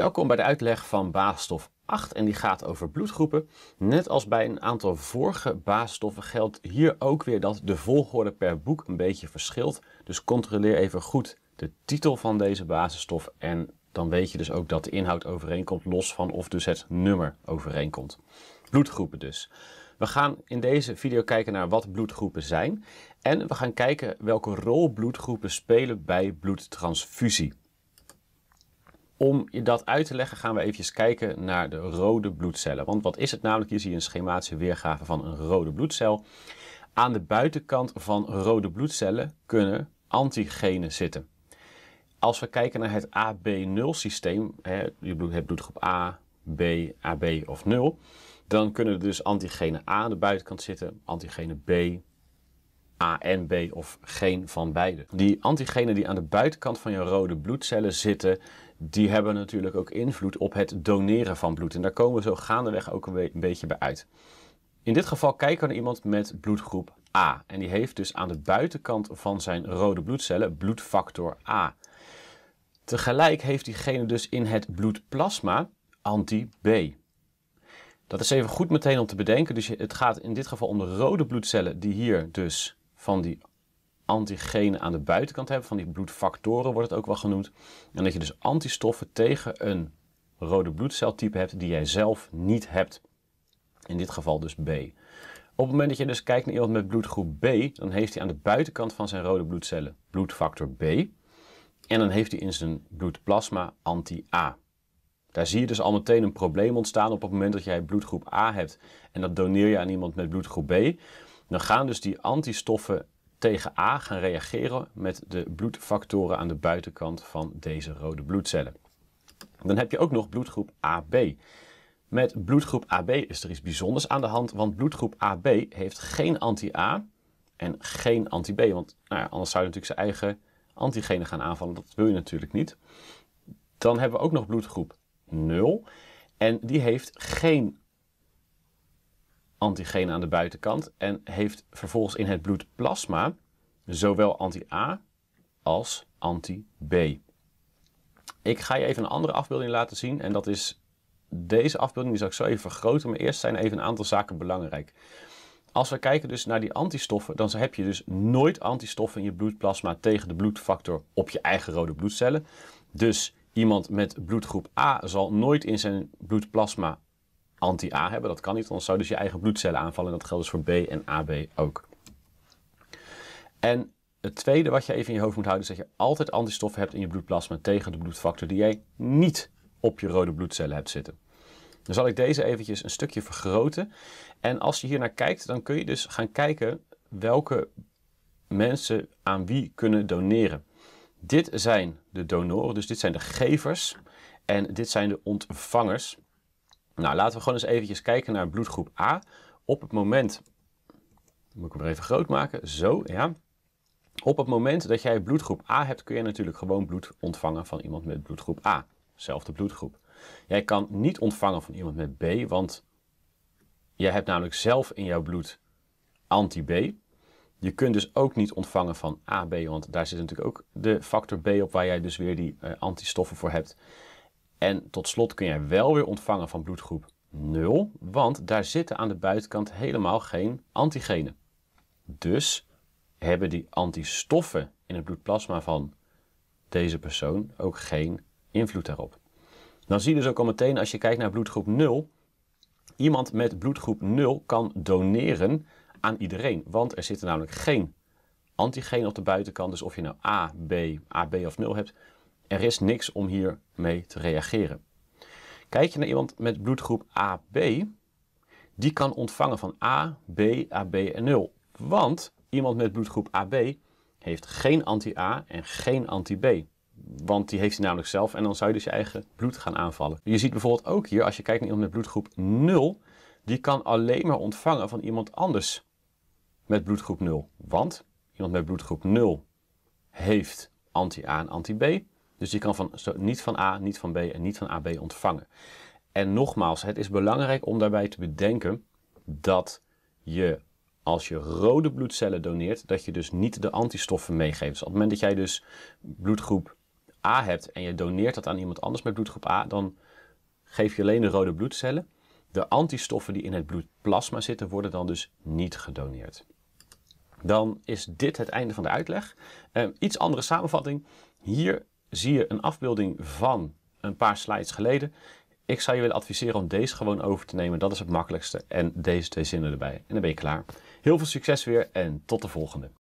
Welkom bij de uitleg van basisstof 8 en die gaat over bloedgroepen. Net als bij een aantal vorige basisstoffen geldt hier ook weer dat de volgorde per boek een beetje verschilt. Dus controleer even goed de titel van deze basisstof en dan weet je dus ook dat de inhoud overeenkomt los van of dus het nummer overeenkomt. Bloedgroepen dus. We gaan in deze video kijken naar wat bloedgroepen zijn en we gaan kijken welke rol bloedgroepen spelen bij bloedtransfusie. Om dat uit te leggen gaan we even kijken naar de rode bloedcellen. Want wat is het namelijk? Hier zie je een schematische weergave van een rode bloedcel. Aan de buitenkant van rode bloedcellen kunnen antigenen zitten. Als we kijken naar het AB0-systeem, je hebt bloedgroep A, B, AB of 0, dan kunnen er dus antigenen A aan de buitenkant zitten, antigenen B, A en B of geen van beide. Die antigenen die aan de buitenkant van je rode bloedcellen zitten, die hebben natuurlijk ook invloed op het doneren van bloed. En daar komen we zo gaandeweg ook een, beetje bij uit. In dit geval kijken we naar iemand met bloedgroep A. En die heeft dus aan de buitenkant van zijn rode bloedcellen bloedfactor A. Tegelijk heeft diegene dus in het bloedplasma anti-B. Dat is even goed meteen om te bedenken. Dus het gaat in dit geval om de rode bloedcellen die hier dus van die antigenen aan de buitenkant hebben, van die bloedfactoren wordt het ook wel genoemd. En dat je dus antistoffen tegen een rode bloedceltype hebt die jij zelf niet hebt. In dit geval dus B. Op het moment dat je dus kijkt naar iemand met bloedgroep B, dan heeft hij aan de buitenkant van zijn rode bloedcellen bloedfactor B. En dan heeft hij in zijn bloedplasma anti-A. Daar zie je dus al meteen een probleem ontstaan op het moment dat jij bloedgroep A hebt en dat doneer je aan iemand met bloedgroep B. Dan gaan dus die antistoffen tegen A gaan reageren met de bloedfactoren aan de buitenkant van deze rode bloedcellen. Dan heb je ook nog bloedgroep AB. Met bloedgroep AB is er iets bijzonders aan de hand, want bloedgroep AB heeft geen anti-A en geen anti-B. Want nou ja, anders zou je natuurlijk zijn eigen antigenen gaan aanvallen. Dat wil je natuurlijk niet. Dan hebben we ook nog bloedgroep 0 en die heeft geen antigenen aan de buitenkant en heeft vervolgens in het bloed plasma zowel anti-A als anti-B. Ik ga je even een andere afbeelding laten zien en dat is deze afbeelding, die zal ik zo even vergroten, maar eerst zijn even een aantal zaken belangrijk. Als we kijken dus naar die antistoffen, dan heb je dus nooit antistoffen in je bloedplasma tegen de bloedfactor op je eigen rode bloedcellen. Dus iemand met bloedgroep A zal nooit in zijn bloedplasma anti-A hebben. Dat kan niet, anders zou dus je eigen bloedcellen aanvallen. En dat geldt dus voor B en AB ook. En het tweede wat je even in je hoofd moet houden is dat je altijd antistoffen hebt in je bloedplasma tegen de bloedfactor die jij niet op je rode bloedcellen hebt zitten. Dan zal ik deze eventjes een stukje vergroten. En als je hier naar kijkt, dan kun je dus gaan kijken welke mensen aan wie kunnen doneren. Dit zijn de donoren, dus dit zijn de gevers en dit zijn de ontvangers. Nou, laten we gewoon eens eventjes kijken naar bloedgroep A. Op het moment, moet ik hem even groot maken, zo, ja. Op het moment dat jij bloedgroep A hebt, kun je natuurlijk gewoon bloed ontvangen van iemand met bloedgroep A. Zelfde bloedgroep. Jij kan niet ontvangen van iemand met B, want jij hebt namelijk zelf in jouw bloed anti-B. Je kunt dus ook niet ontvangen van AB, want daar zit natuurlijk ook de factor B op waar jij dus weer die uh, antistoffen voor hebt. En tot slot kun jij wel weer ontvangen van bloedgroep 0, want daar zitten aan de buitenkant helemaal geen antigenen. Dus hebben die antistoffen in het bloedplasma van deze persoon ook geen invloed daarop. Dan zie je dus ook al meteen als je kijkt naar bloedgroep 0, iemand met bloedgroep 0 kan doneren aan iedereen, want er zitten namelijk geen antigenen op de buitenkant. Dus of je nou A, B, AB of 0 hebt, er is niks om hiermee te reageren. Kijk je naar iemand met bloedgroep AB, die kan ontvangen van A, B, AB en 0. Want iemand met bloedgroep AB heeft geen anti-A en geen anti-B. Want die heeft hij namelijk zelf en dan zou je dus je eigen bloed gaan aanvallen. Je ziet bijvoorbeeld ook hier, als je kijkt naar iemand met bloedgroep 0, die kan alleen maar ontvangen van iemand anders met bloedgroep 0. Want iemand met bloedgroep 0 heeft anti-A en anti-B. Dus je kan van, zo, niet van A, niet van B en niet van AB ontvangen. En nogmaals, het is belangrijk om daarbij te bedenken dat je als je rode bloedcellen doneert, dat je dus niet de antistoffen meegeeft. Dus op het moment dat jij dus bloedgroep A hebt en je doneert dat aan iemand anders met bloedgroep A, dan geef je alleen de rode bloedcellen. De antistoffen die in het bloedplasma zitten, worden dan dus niet gedoneerd. Dan is dit het einde van de uitleg. Eh, iets andere samenvatting. Hier zie je een afbeelding van een paar slides geleden. Ik zou je willen adviseren om deze gewoon over te nemen. Dat is het makkelijkste. En deze twee zinnen erbij. En dan ben je klaar. Heel veel succes weer en tot de volgende.